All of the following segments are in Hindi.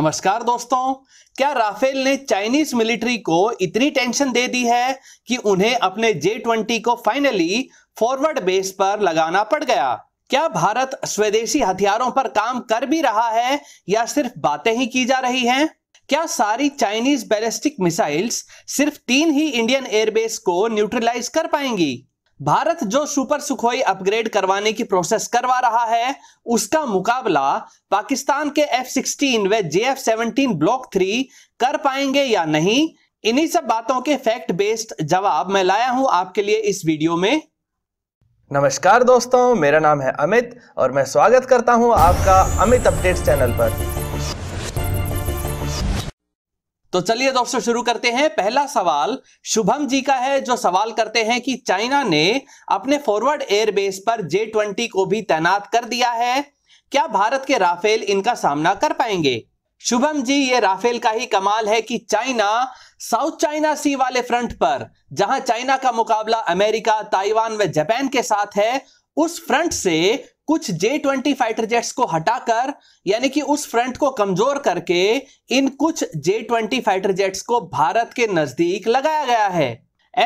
नमस्कार दोस्तों क्या राफेल ने चाइनीज मिलिट्री को इतनी टेंशन दे दी है कि उन्हें अपने जे ट्वेंटी को फाइनली फॉरवर्ड बेस पर लगाना पड़ गया क्या भारत स्वदेशी हथियारों पर काम कर भी रहा है या सिर्फ बातें ही की जा रही हैं क्या सारी चाइनीज बैलिस्टिक मिसाइल्स सिर्फ तीन ही इंडियन एयरबेस को न्यूट्रलाइज कर पाएंगी भारत जो सुपर सुखोई अपग्रेड करवाने की प्रोसेस करवा रहा है उसका मुकाबला पाकिस्तान के एफ सिक्सटीन व J F seventeen block three कर पाएंगे या नहीं इन्हीं सब बातों के फैक्ट बेस्ड जवाब मैं लाया हूं आपके लिए इस वीडियो में नमस्कार दोस्तों मेरा नाम है अमित और मैं स्वागत करता हूं आपका अमित अपडेट्स चैनल पर तो चलिए दोस्तों शुरू करते हैं पहला सवाल शुभम जी का है जो सवाल करते हैं कि चाइना ने अपने फॉरवर्ड एयरबेस पर जे ट्वेंटी को भी तैनात कर दिया है क्या भारत के राफेल इनका सामना कर पाएंगे शुभम जी ये राफेल का ही कमाल है कि चाइना साउथ चाइना सी वाले फ्रंट पर जहां चाइना का मुकाबला अमेरिका ताइवान व जापान के साथ है उस फ्रंट से कुछ जे ट्वेंटी फाइटर जेट्स को हटाकर यानी कि उस फ्रंट को कमजोर करके इन कुछ जे ट्वेंटी फाइटर जेट्स को भारत के नजदीक लगाया गया है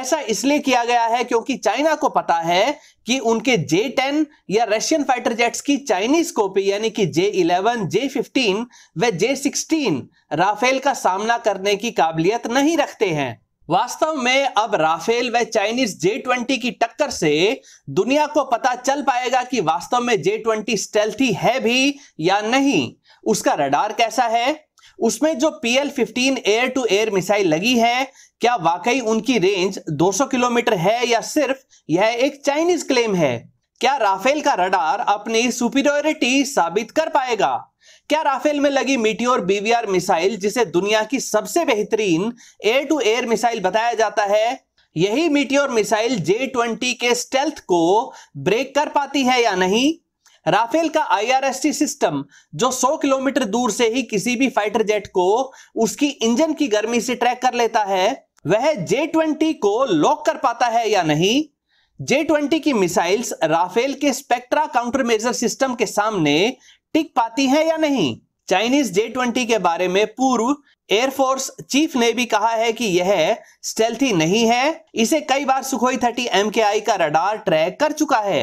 ऐसा इसलिए किया गया है क्योंकि चाइना को पता है कि उनके जे टेन या रशियन फाइटर जेट्स की चाइनीज कॉपी यानी कि जे इलेवन जे फिफ्टीन व जे सिक्सटीन राफेल का सामना करने की काबिलियत नहीं रखते हैं वास्तव में अब राफेल व चाइनीज जे ट्वेंटी की टक्कर से दुनिया को पता चल पाएगा कि वास्तव में जे ट्वेंटी स्टेल्थी है भी या नहीं उसका रडार कैसा है उसमें जो P L fifteen air to air missile लगी है क्या वाकई उनकी रेंज 200 किलोमीटर है या सिर्फ यह एक चाइनीज क्लेम है क्या राफेल का रडार अपनी सुपीरियोरिटी साबित कर पाएगा क्या राफेल में लगी मीटियोर बीवीआर मिसाइल जिसे दुनिया की सबसे बेहतरीन एयर टू एयर मिसाइल बताया जाता है यही और मिसाइल जे ट्वेंटी के स्टेल्थ को ब्रेक कर पाती है या नहीं राफेल का आईआरएसटी सिस्टम जो 100 किलोमीटर दूर से ही किसी भी फाइटर जेट को उसकी इंजन की गर्मी से ट्रैक कर लेता है वह जे ट्वेंटी को लॉक कर पाता है या नहीं जे ट्वेंटी की मिसाइल्स राफेल के स्पेक्ट्रा काउंटर मेजर सिस्टम के सामने टिक पाती है या नहीं चाइनीज जे ट्वेंटी के बारे में पूर्व एयरफोर्स चीफ ने भी कहा है कि यह स्टेल्थी नहीं है इसे कई बार सुखोई थर्टी एम के आई का रडार ट्रैक कर चुका है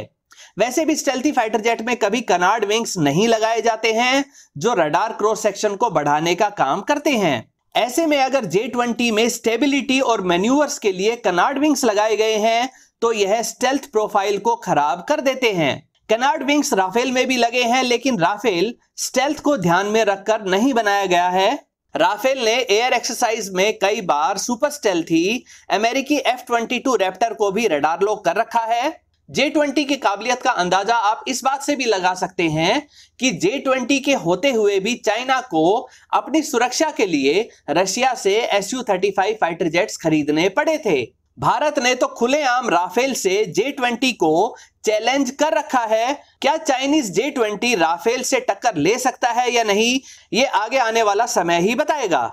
वैसे भी स्टेल्थी फाइटर जेट में कभी कनाड विंग्स नहीं लगाए जाते हैं जो रडार क्रॉस सेक्शन को बढ़ाने का काम करते हैं ऐसे में अगर जे ट्वेंटी में स्टेबिलिटी और मेन्यूवर्स के लिए कनाड विंग्स लगाए गए हैं तो यह स्टेल्थ प्रोफाइल को खराब कर देते हैं कनाड विंग्स राफेल में भी लगे हैं लेकिन राफेल स्टेल्थ को ध्यान में रखकर नहीं बनाया गया है राफेल ने एयर एक्सरसाइज में कई बार सुपर ही अमेरिकी एफ ट्वेंटी टू रेप्टर को भी रडार लॉक कर रखा है जे ट्वेंटी की काबिलियत का अंदाजा आप इस बात से भी लगा सकते हैं कि जे ट्वेंटी के होते हुए भी चाइना को अपनी सुरक्षा के लिए रशिया से S U thirty five fighter jets खरीदने पड़े थे भारत ने तो खुलेआम राफेल से जे ट्वेंटी को चैलेंज कर रखा है क्या चाइनीज जे ट्वेंटी राफेल से टक्कर ले सकता है या नहीं ये आगे आने वाला समय ही बताएगा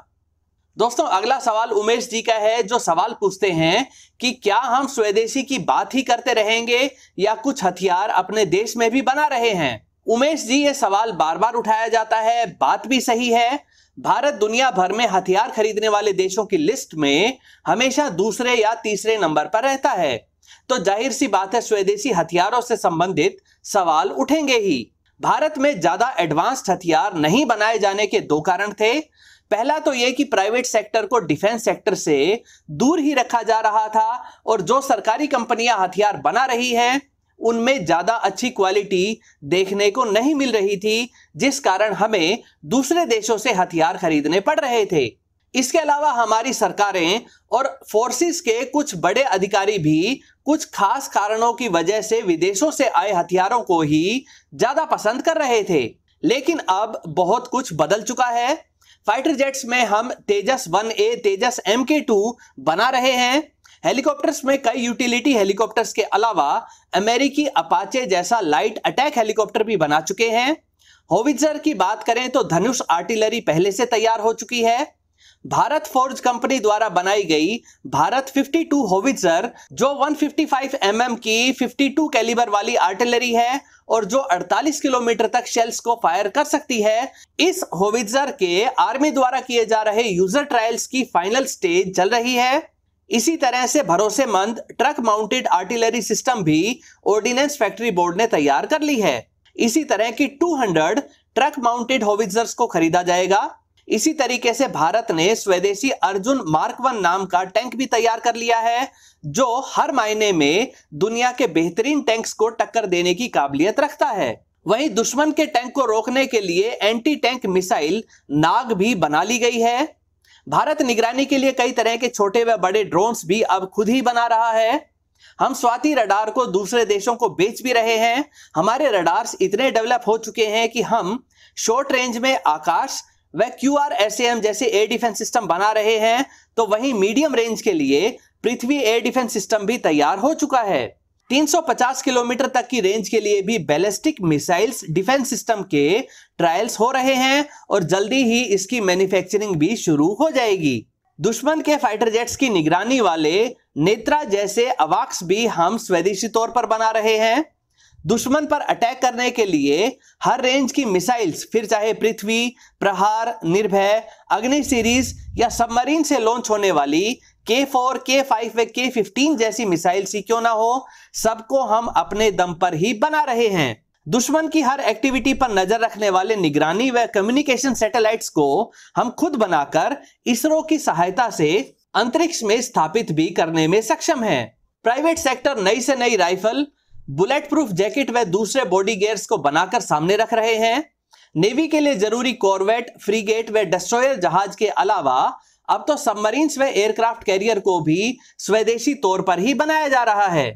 दोस्तों अगला सवाल उमेश जी का है जो सवाल पूछते हैं कि क्या हम स्वदेशी की बात ही करते रहेंगे या कुछ हथियार अपने देश में भी बना रहे हैं उमेश जी ये सवाल बार बार उठाया जाता है बात भी सही है भारत दुनिया भर में हथियार खरीदने वाले देशों की लिस्ट में हमेशा दूसरे या तीसरे नंबर पर रहता है तो जाहिर सी बात है स्वदेशी हथियारों से संबंधित सवाल उठेंगे ही भारत में ज्यादा एडवांस्ड हथियार नहीं बनाए जाने के दो कारण थे पहला तो यह कि प्राइवेट सेक्टर को डिफेंस सेक्टर से दूर ही रखा जा रहा था और जो सरकारी कंपनियां हथियार बना रही हैं उनमें ज़्यादा अच्छी क्वालिटी देखने को नहीं मिल रही थी जिस कारण हमें दूसरे देशों से हथियार खरीदने पड़ रहे थे इसके अलावा हमारी सरकारें और फोर्सेस के कुछ बड़े अधिकारी भी कुछ खास कारणों की वजह से विदेशों से आए हथियारों को ही ज़्यादा पसंद कर रहे थे लेकिन अब बहुत कुछ बदल चुका है फाइटर जेट्स में हम Tejas one A Tejas M K two बना रहे हैं हेलीकॉप्टर्स में कई यूटिलिटी हेलीकॉप्टर्स के अलावा अमेरिकी अपाचे जैसा लाइट अटैक हेलीकॉप्टर भी बना चुके हैं होविजर की बात करें तो धनुष आर्टिलरी पहले से तैयार हो चुकी है भारत फोर्ज कंपनी द्वारा बनाई गई भारत 52 होविजर जो 155 फिफ्टी mm की 52 कैलिबर वाली आर्टिलरी है और जो 48 किलोमीटर तक शेल्स को फायर कर सकती है इस होविजर के आर्मी द्वारा किए जा रहे यूजर ट्रायल्स की फाइनल स्टेज चल रही है इसी तरह से भरोसेमंद ट्रक माउंटेड आर्टिलरी सिस्टम भी ऑर्डिनेंस फैक्ट्री बोर्ड ने तैयार कर ली है इसी तरह की 200 ट्रक माउंटेड होविजर्स को खरीदा जाएगा इसी तरीके से भारत ने स्वदेशी अर्जुन मार्क वन नाम का टैंक भी तैयार कर लिया है जो हर मायने में दुनिया के बेहतरीन टैंक्स को टक्कर देने की काबिलियत रखता है वहीं दुश्मन के टैंक को रोकने के लिए एंटी टैंक मिसाइल नाग भी बना ली गई है भारत निगरानी के लिए कई तरह के छोटे व बड़े ड्रोन्स भी अब खुद ही बना रहा है हम स्वाति रडार को दूसरे देशों को बेच भी रहे हैं हमारे रडार्स इतने डेवलप हो चुके हैं कि हम शॉर्ट रेंज में आकाश व क्यू आर एस एम जैसे एयर डिफेंस सिस्टम बना रहे हैं तो वहीं मीडियम रेंज के लिए पृथ्वी एयर डिफेंस सिस्टम भी तैयार हो चुका है 350 किलोमीटर तक की रेंज के लिए भी बैलिस्टिक मिसाइल्स डिफेंस सिस्टम के ट्रायल्स हो रहे हैं और जल्दी ही इसकी मैन्युफैक्चरिंग भी शुरू हो जाएगी दुश्मन के फाइटर जेट्स की निगरानी वाले नेत्रा जैसे अवाक्स भी हम स्वदेशी तौर पर बना रहे हैं दुश्मन पर अटैक करने के लिए हर रेंज की मिसाइल्स फिर चाहे पृथ्वी प्रहार निर्भय अग्नि सीरीज या सबमरीन से लॉन्च होने वाली के फोर के फाइव व के फिफ्टीन जैसी मिसाइल सी क्यों ना हो सबको हम अपने दम पर ही बना रहे हैं दुश्मन की हर एक्टिविटी पर नजर रखने वाले निगरानी व कम्युनिकेशन सैटेलाइट्स को हम खुद बनाकर इसरो की सहायता से अंतरिक्ष में स्थापित भी करने में सक्षम है प्राइवेट सेक्टर नई से नई राइफल बुलेट प्रूफ जैकेट व दूसरे बॉडी गेयर्स को बनाकर सामने रख रहे हैं नेवी के लिए जरूरी कॉर्वेट फ्रीगेट व डिस्ट्रॉयर जहाज के अलावा अब तो सबमरीन व एयरक्राफ्ट कैरियर को भी स्वदेशी तौर पर ही बनाया जा रहा है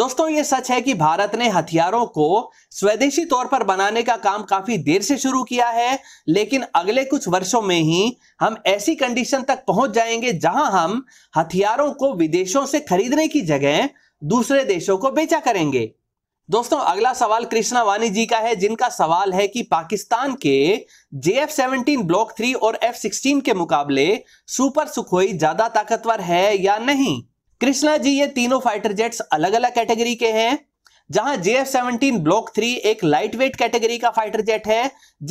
दोस्तों ये सच है कि भारत ने हथियारों को स्वदेशी तौर पर बनाने का काम काफी देर से शुरू किया है लेकिन अगले कुछ वर्षों में ही हम ऐसी कंडीशन तक पहुंच जाएंगे जहां हम हथियारों को विदेशों से खरीदने की जगह दूसरे देशों को बेचा करेंगे दोस्तों अगला सवाल कृष्णा वानी जी का है जिनका सवाल है कि पाकिस्तान के J F seventeen block three और एफ सिक्सटीन के मुकाबले सुपर सुखोई ज्यादा ताकतवर है या नहीं कृष्णा जी ये तीनों फाइटर जेट्स अलग अलग कैटेगरी के हैं जहां J F seventeen block three एक लाइट वेट कैटेगरी का फाइटर जेट है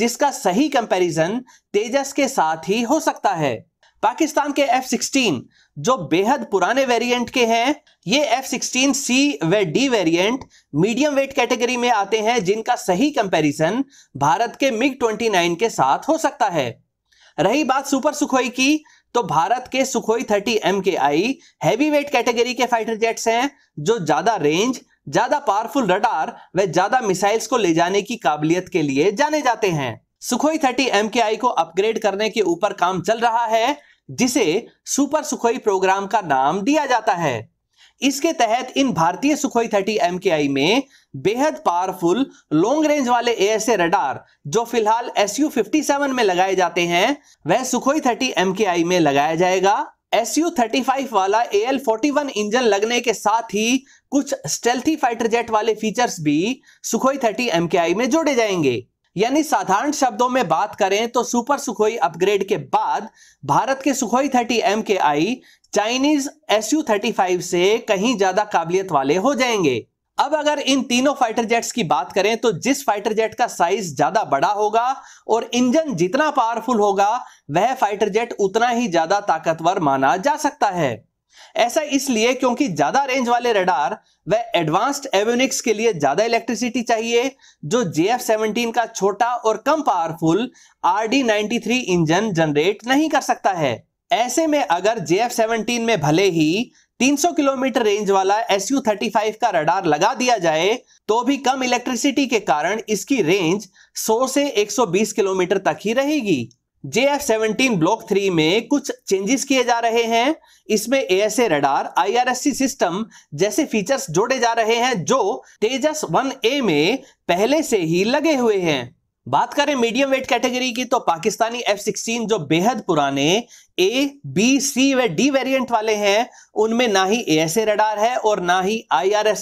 जिसका सही कंपैरिजन तेजस के साथ ही हो सकता है पाकिस्तान के एफ सिक्सटीन जो बेहद पुराने वेरिएंट के हैं ये एफ सिक्सटीन सी व D variant medium weight category में आते हैं जिनका सही कंपैरिजन भारत के मिग 29 के साथ हो सकता है रही बात सुपर सुखोई की तो भारत के Sukhoi thirty M K I heavy weight category के फाइटर जेट्स हैं जो ज्यादा रेंज ज्यादा पावरफुल रडार व ज्यादा मिसाइल्स को ले जाने की काबिलियत के लिए जाने जाते हैं सुखोई थर्टी एम के आई को अपग्रेड करने के ऊपर काम चल रहा है जिसे सुपर सुखोई प्रोग्राम का नाम दिया जाता है इसके तहत इन भारतीय सुखोई के आई में बेहद पावरफुल लॉन्ग रेंज वाले ए रडार जो फिलहाल एस यू में लगाए जाते हैं वह सुखोई के आई में लगाया जाएगा एस यू वाला ए एल फोर्टी इंजन लगने के साथ ही कुछ स्टेल्थी फाइटर जेट वाले फीचर्स भी सुखोई के आई में जोड़े जाएंगे यानी साधारण शब्दों में बात करें तो सुपर सुखोई अपग्रेड के बाद भारत के Sukhoi thirty M K I Chinese S U thirty five से कहीं ज्यादा काबिलियत वाले हो जाएंगे अब अगर इन तीनों फाइटर जेट्स की बात करें तो जिस फाइटर जेट का साइज ज्यादा बड़ा होगा और इंजन जितना पावरफुल होगा वह फाइटर जेट उतना ही ज्यादा ताकतवर माना जा सकता है ऐसा इसलिए क्योंकि ज्यादा रेंज वाले रडार व एडवांस्ड एवोनिक्स के लिए ज्यादा इलेक्ट्रिसिटी चाहिए जो जे सेवनटीन का छोटा और कम powerful R D three engine generate नहीं कर सकता है ऐसे में अगर जे सेवनटीन में भले ही 300 किलोमीटर रेंज वाला एस यू थर्टी का रडार लगा दिया जाए तो भी कम इलेक्ट्रिसिटी के कारण इसकी रेंज 100 से 120 किलोमीटर तक ही रहेगी J F seventeen block three में कुछ चेंजेस किए जा रहे हैं इसमें एएसए रडार आईआरएससी सिस्टम जैसे फीचर्स जोड़े जा रहे हैं जो तेजस वन ए में पहले से ही लगे हुए हैं बात करें मीडियम वेट कैटेगरी की तो पाकिस्तानी एफ सिक्सटीन जो बेहद पुराने ए बी सी व डी वेरिएंट वाले हैं उनमें ना ही एएसए रडार है और ना ही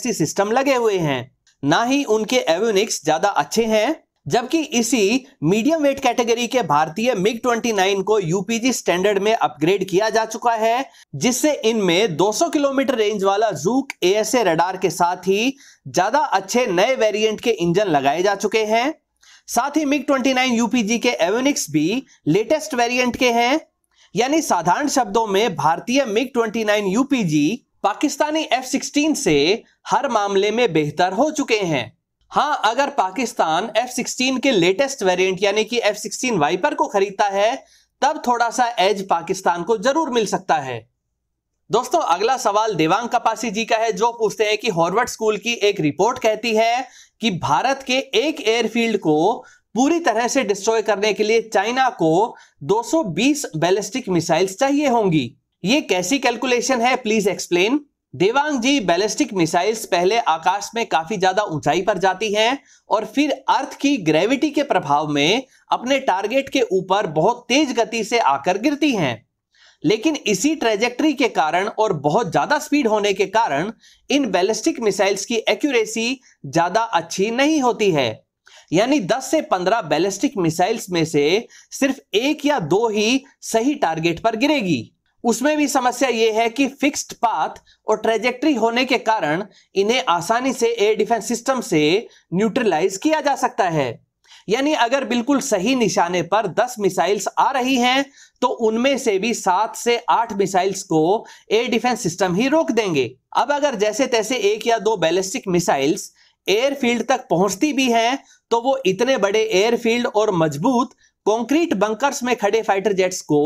सी सिस्टम लगे हुए हैं ना ही उनके एव्यूनिक्स ज्यादा अच्छे हैं जबकि इसी मीडियम वेट कैटेगरी के भारतीय मिग 29 को यूपीजी स्टैंडर्ड में अपग्रेड किया जा चुका है जिससे इनमें 200 किलोमीटर रेंज वाला जूक एएसए रडार के साथ ही ज्यादा अच्छे नए वेरिएंट के इंजन लगाए जा चुके हैं साथ ही मिग 29 यूपीजी के एवेनिक्स भी लेटेस्ट वेरिएंट के हैं यानी साधारण शब्दों में भारतीय मिग 29 यूपीजी पाकिस्तानी एफ से हर मामले में बेहतर हो चुके हैं हाँ अगर पाकिस्तान एफ सिक्सटीन के लेटेस्ट वेरिएंट यानी कि एफ सिक्सटीन वाइपर को खरीदता है तब थोड़ा सा एज पाकिस्तान को जरूर मिल सकता है दोस्तों अगला सवाल देवांग कपासी जी का है जो पूछते हैं कि हॉर्वर्ड स्कूल की एक रिपोर्ट कहती है कि भारत के एक एयरफील्ड को पूरी तरह से डिस्ट्रॉय करने के लिए चाइना को 220 बैलिस्टिक मिसाइल्स चाहिए होंगी ये कैसी कैलकुलेशन है please explain Devang ji ballistic missiles पहले आकाश में काफी ज्यादा ऊंचाई पर जाती हैं और फिर अर्थ की ग्रेविटी के प्रभाव में अपने टारगेट के ऊपर बहुत तेज गति से आकर गिरती हैं लेकिन इसी ट्रेजेक्ट्री के कारण और बहुत ज्यादा स्पीड होने के कारण इन बैलिस्टिक मिसाइल्स की एक्यूरेसी ज्यादा अच्छी नहीं होती है यानी 10 से 15 बैलिस्टिक मिसाइल्स में से सिर्फ एक या दो ही सही टारगेट पर गिरेगी उसमें भी समस्या ये है कि फिक्स्ड पाथ और ट्रेजेक्ट्री होने के कारण इन्हें आसानी से एयर डिफेंस सिस्टम से न्यूट्रलाइज किया जा सकता है यानी अगर बिल्कुल सही निशाने पर 10 मिसाइल्स आ रही हैं तो उनमें से भी सात से आठ मिसाइल्स को एयर डिफेंस सिस्टम ही रोक देंगे अब अगर जैसे तैसे एक या दो बैलिस्टिक मिसाइल्स एयरफील्ड तक पहुंचती भी हैं तो वो इतने बड़े एयरफील्ड और मजबूत कंक्रीट बंकर्स में खड़े फाइटर जेट्स को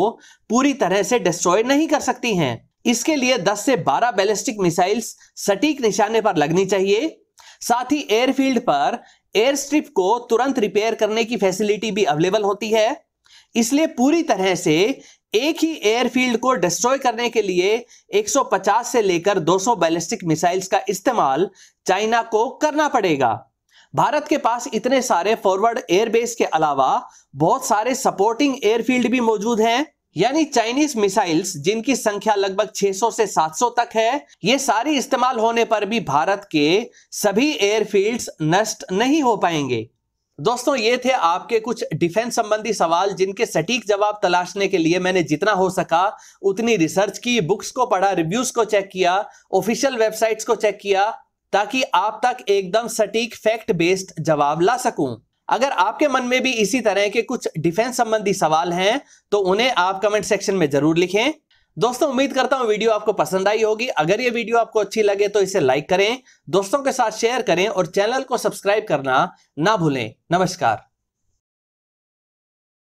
पूरी तरह से डिस्ट्रॉय नहीं कर सकती हैं इसके लिए 10 से 12 बैलिस्टिक मिसाइल्स सटीक निशाने पर लगनी चाहिए साथ ही एयरफील्ड पर एयर स्ट्रिप को तुरंत रिपेयर करने की फैसिलिटी भी अवेलेबल होती है इसलिए पूरी तरह से एक ही एयरफील्ड को डिस्ट्रॉय करने के लिए 150 से लेकर 200 बैलिस्टिक मिसाइल्स का इस्तेमाल चाइना को करना पड़ेगा भारत के पास इतने सारे फॉरवर्ड एयरबेस के अलावा बहुत सारे सपोर्टिंग एयरफील्ड भी मौजूद हैं यानी चाइनीज मिसाइल्स जिनकी संख्या लगभग 600 से 700 तक है ये सारी इस्तेमाल होने पर भी भारत के सभी एयरफील्ड्स नष्ट नहीं हो पाएंगे दोस्तों ये थे आपके कुछ डिफेंस संबंधी सवाल जिनके सटीक जवाब तलाशने के लिए मैंने जितना हो सका उतनी रिसर्च की बुक्स को पढ़ा रिव्यूज को चेक किया ऑफिशियल वेबसाइट्स को चेक किया ताकि आप तक एकदम सटीक फैक्ट बेस्ड जवाब ला सकूं अगर आपके मन में भी इसी तरह के कुछ डिफेंस संबंधी सवाल हैं तो उन्हें आप कमेंट सेक्शन में जरूर लिखें दोस्तों उम्मीद करता हूं वीडियो आपको पसंद आई होगी अगर ये वीडियो आपको अच्छी लगे तो इसे लाइक करें दोस्तों के साथ शेयर करें और चैनल को सब्सक्राइब करना ना भूलें नमस्कार